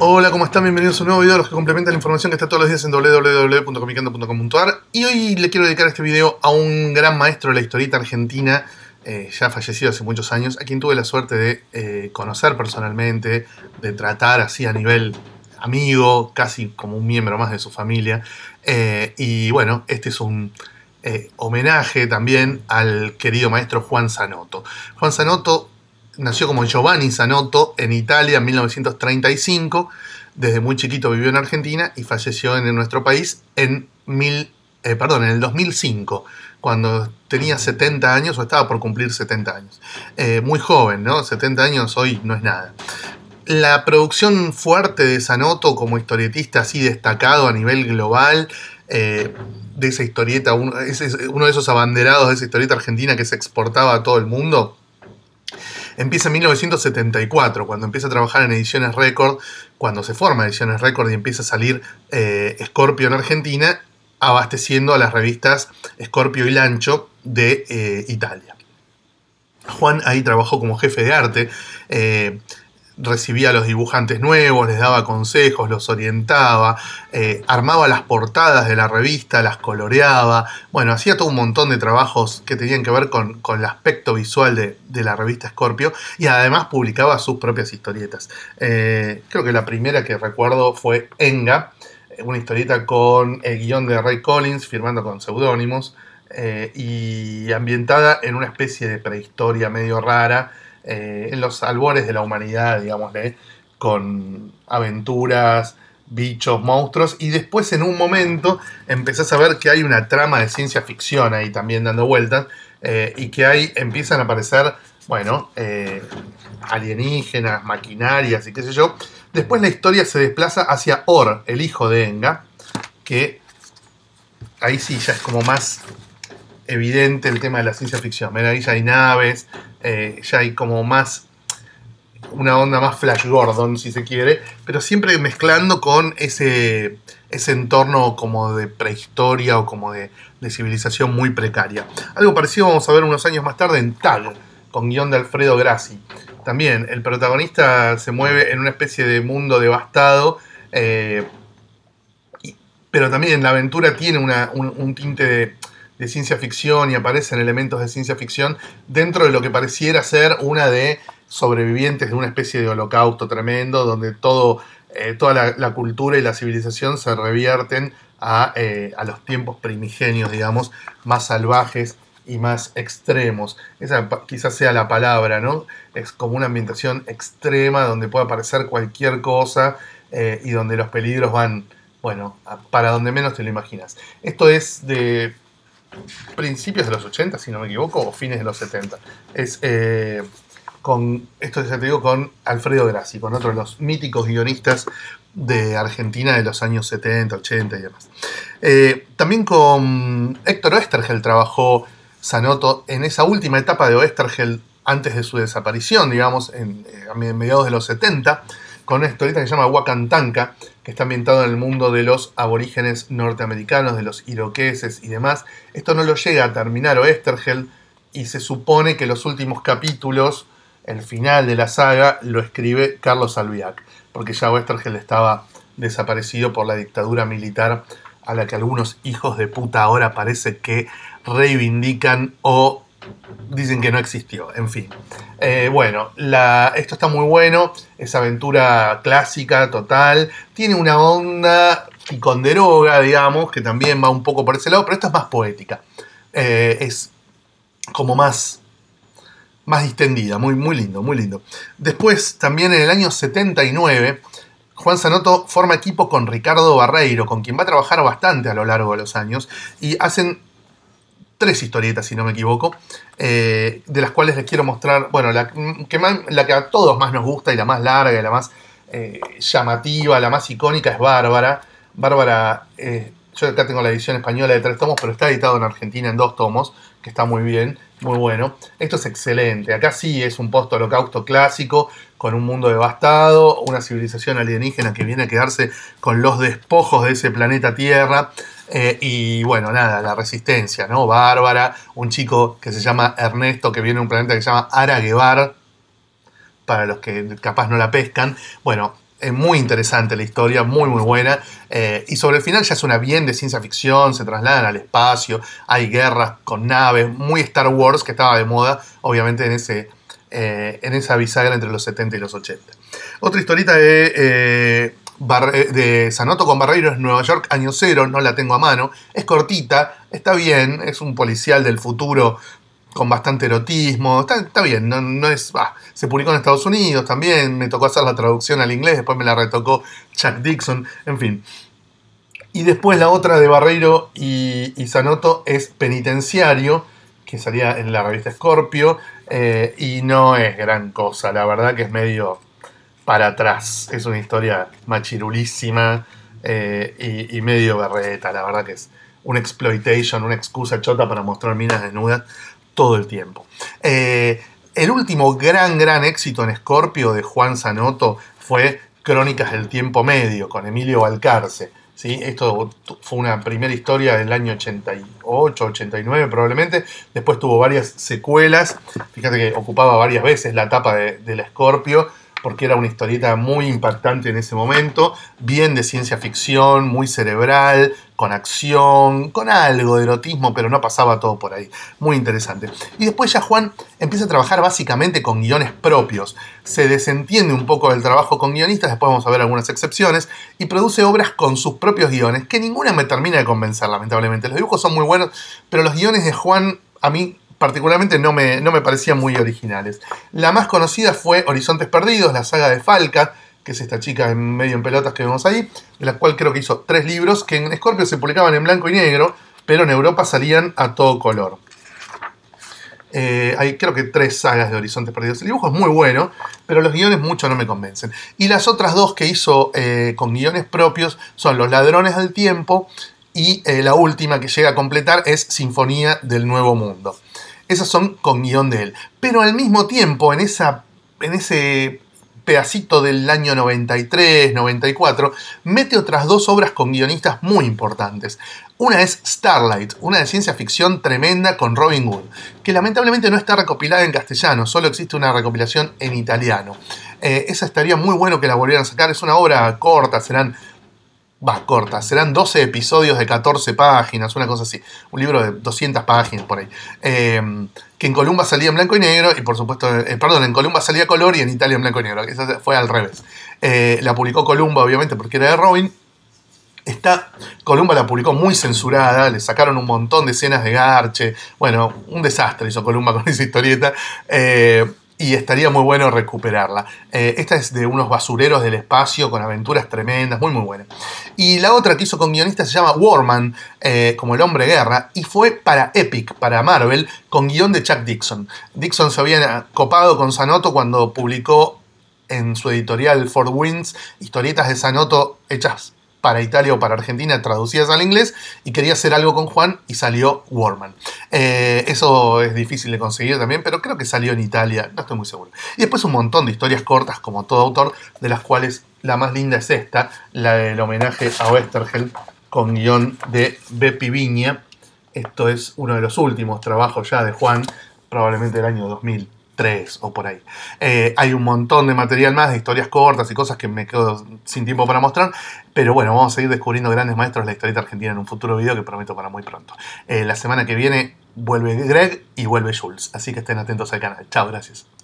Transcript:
Hola, ¿cómo están? Bienvenidos a un nuevo video, los que complementan la información que está todos los días en www.comicando.com.ar Y hoy le quiero dedicar este video a un gran maestro de la historita argentina, eh, ya fallecido hace muchos años, a quien tuve la suerte de eh, conocer personalmente, de tratar así a nivel amigo, casi como un miembro más de su familia. Eh, y bueno, este es un... homenaje también al querido maestro Juan Sanoto. Juan Zanotto nació como Giovanni Zanotto en Italia en 1935. Desde muy chiquito vivió en Argentina y falleció en nuestro país en, eh, en el 2005, cuando tenía 70 años o estaba por cumplir 70 años. Eh, muy joven, ¿no? 70 años hoy no es nada. La producción fuerte de Zanotto como historietista así destacado a nivel global eh, de esa historieta, uno de esos abanderados de esa historieta argentina que se exportaba a todo el mundo, empieza en 1974, cuando empieza a trabajar en Ediciones Record, cuando se forma Ediciones Record y empieza a salir eh, Scorpio en Argentina, abasteciendo a las revistas Scorpio y Lancho de eh, Italia. Juan ahí trabajó como jefe de arte. Eh, recibía a los dibujantes nuevos, les daba consejos, los orientaba, eh, armaba las portadas de la revista, las coloreaba, bueno, hacía todo un montón de trabajos que tenían que ver con, el aspecto visual de, la revista Scorpio y además publicaba sus propias historietas. Eh, creo que la primera que recuerdo fue Enga, una historieta con el guión de Ray Collins, firmando con seudónimos, eh, y ambientada en una especie de prehistoria medio rara eh, en los albores de la humanidad, digamos, ¿eh? con aventuras, bichos, monstruos, y después en un momento empezás a ver que hay una trama de ciencia ficción ahí también dando vueltas, eh, y que ahí empiezan a aparecer, bueno, alienígenas, maquinarias y qué sé yo. Después la historia se desplaza hacia Or, el hijo de Enga, que ahí sí ya es como más evidente el tema de la ciencia ficción. ahí ya hay naves, eh, ya hay como más una onda más Flash Gordon, si se quiere, pero siempre mezclando con ese, ese entorno como de prehistoria o como de, civilización muy precaria. Algo parecido vamos a ver unos años más tarde en Tal con guión de Alfredo Grassi. También el protagonista se mueve en una especie de mundo devastado, eh, pero también la aventura tiene un tinte de de ciencia ficción y aparecen elementos de ciencia ficción dentro de lo que pareciera ser una de sobrevivientes de una especie de holocausto tremendo donde todo, eh, toda la, cultura y la civilización se revierten eh, a, los tiempos primigenios, digamos, más salvajes y más extremos. Esa quizás sea la palabra, ¿no? Es como una ambientación extrema donde puede aparecer cualquier cosa eh, y donde los peligros van, bueno, para donde menos te lo imaginas. Esto es de principios de los 80, si no me equivoco, o fines de los 70. Es eh, con, esto ya te digo, con Alfredo Grassi, con otro de los míticos guionistas de Argentina de los años 70, 80 y demás. Eh, también con Héctor Oestergel trabajó Sanoto en esa última etapa de Oestergel antes de su desaparición, digamos, en, en eh, mediados de los 70 con esto historieta que se llama Huacantanca, que está ambientado en el mundo de los aborígenes norteamericanos, de los iroqueses y demás. Esto no lo llega a terminar Oesterheld y se supone que los últimos capítulos, el final de la saga, lo escribe Carlos Albiac, porque ya Oesterheld estaba desaparecido por la dictadura militar a la que algunos hijos de puta ahora parece que reivindican o dicen que no existió, en fin. Eh, bueno, esto está muy bueno, es aventura clásica, total, tiene una onda deroga, digamos, que también va un poco por ese lado, pero esto es más poética, eh, es como más, más distendida, muy, muy lindo, muy lindo. Después, también en el año 79, Juan Sanoto forma equipo con Ricardo Barreiro, con quien va a trabajar bastante a lo largo de los años, y hacen tres historietas, si no me equivoco, eh, de las cuales les quiero mostrar, bueno, la que, la que a todos más nos gusta y la más larga y la más eh, llamativa, la más icónica es Bárbara. Bárbara, eh, yo acá tengo la edición española de tres tomos, pero está editado en Argentina en dos tomos, que está muy bien, muy bueno. Esto es excelente, acá sí es un post-holocausto clásico, con un mundo devastado, una civilización alienígena que viene a quedarse con los despojos de ese planeta Tierra. Eh, y bueno, nada, la resistencia, ¿no? Bárbara, un chico que se llama Ernesto, que viene de un planeta que se llama Ara Guevar, para los que capaz no la pescan. Bueno, es muy interesante la historia, muy muy buena. Eh, y sobre el final ya es una bien de ciencia ficción, se trasladan al espacio, hay guerras con naves, muy Star Wars, que estaba de moda, obviamente, en ese. Eh, en esa bisagra entre los 70 y los 80. Otra historita de eh, de Sanoto con Barreiro es Nueva York, año cero, no la tengo a mano. Es cortita, está bien, es un policial del futuro con bastante erotismo, está, bien, no, no es. se publicó en Estados Unidos también, me tocó hacer la traducción al inglés, después me la retocó Chuck Dixon, en fin. Y después la otra de Barreiro y, Sanoto es Penitenciario, que salía en la revista Scorpio, eh, y no es gran cosa, la verdad que es medio para atrás. Es una historia machirulísima eh, y, medio berreta, la verdad que es una exploitation, una excusa chota para mostrar minas desnudas todo el tiempo. Eh, el último gran, gran éxito en Scorpio de Juan Zanotto fue Crónicas del Tiempo Medio, con Emilio Balcarce. ¿sí? Esto fue una primera historia del año 88, 89 probablemente. Después tuvo varias secuelas. Fíjate que ocupaba varias veces la etapa del Scorpio porque era una historieta muy impactante en ese momento, bien de ciencia ficción, muy cerebral, con acción, con algo de erotismo, pero no pasaba todo por ahí. Muy interesante. Y después ya Juan empieza a trabajar básicamente con guiones propios. Se desentiende un poco del trabajo con guionistas, después vamos a ver algunas excepciones, y produce obras con sus propios guiones, que ninguna me termina de convencer, lamentablemente. Los dibujos son muy buenos, pero los guiones de Juan a mí particularmente no me, no me parecían muy originales. La más conocida fue Horizontes Perdidos, la saga de Falca, que es esta chica en medio en pelotas que vemos ahí, de la cual creo que hizo tres libros que en Scorpio se publicaban en blanco y negro, pero en Europa salían a todo color. Eh, hay creo que tres sagas de Horizontes Perdidos. El dibujo es muy bueno, pero los guiones mucho no me convencen. Y las otras dos que hizo eh, con guiones propios son Los Ladrones del Tiempo y eh, la última que llega a completar es Sinfonía del Nuevo Mundo. Esas son con guión de él. Pero al mismo tiempo, en, esa, en ese pedacito del año 93, 94, mete otras dos obras con guionistas muy importantes. Una es Starlight, una de ciencia ficción tremenda con Robin Wood, que lamentablemente no está recopilada en castellano, solo existe una recopilación en italiano. Eh, esa estaría muy bueno que la volvieran a sacar, es una obra corta, serán Va, corta, serán 12 episodios de 14 páginas, una cosa así, un libro de 200 páginas por ahí, eh, que en Columba salía en blanco y negro y por supuesto, eh, perdón, en Columba salía color y en Italia en blanco y negro, eso fue al revés. Eh, la publicó Columba obviamente porque era de Robin. está Columba la publicó muy censurada, le sacaron un montón de escenas de garche, bueno, un desastre hizo Columba con esa historieta y estaría muy bueno recuperarla. Eh, esta es de unos basureros del espacio con aventuras tremendas, muy muy buena. Y la otra que hizo con guionista se llama Warman, eh, como el hombre guerra, y fue para Epic, para Marvel, con guión de Chuck Dixon. Dixon se había copado con Sanoto cuando publicó en su editorial Ford Winds historietas de Sanoto hechas para Italia o para Argentina traducidas al inglés y quería hacer algo con Juan y salió Warman. Eh, eso es difícil de conseguir también, pero creo que salió en Italia, no estoy muy seguro. Y después un montón de historias cortas, como todo autor, de las cuales la más linda es esta, la del homenaje a Westergel con guión de Bepi Viña. Esto es uno de los últimos trabajos ya de Juan, probablemente del año 2000. Tres, o por ahí. Eh, hay un montón de material más, de historias cortas y cosas que me quedo sin tiempo para mostrar. Pero bueno, vamos a seguir descubriendo grandes maestros de la historieta argentina en un futuro video que prometo para muy pronto. Eh, la semana que viene vuelve Greg y vuelve Jules. Así que estén atentos al canal. Chao, gracias.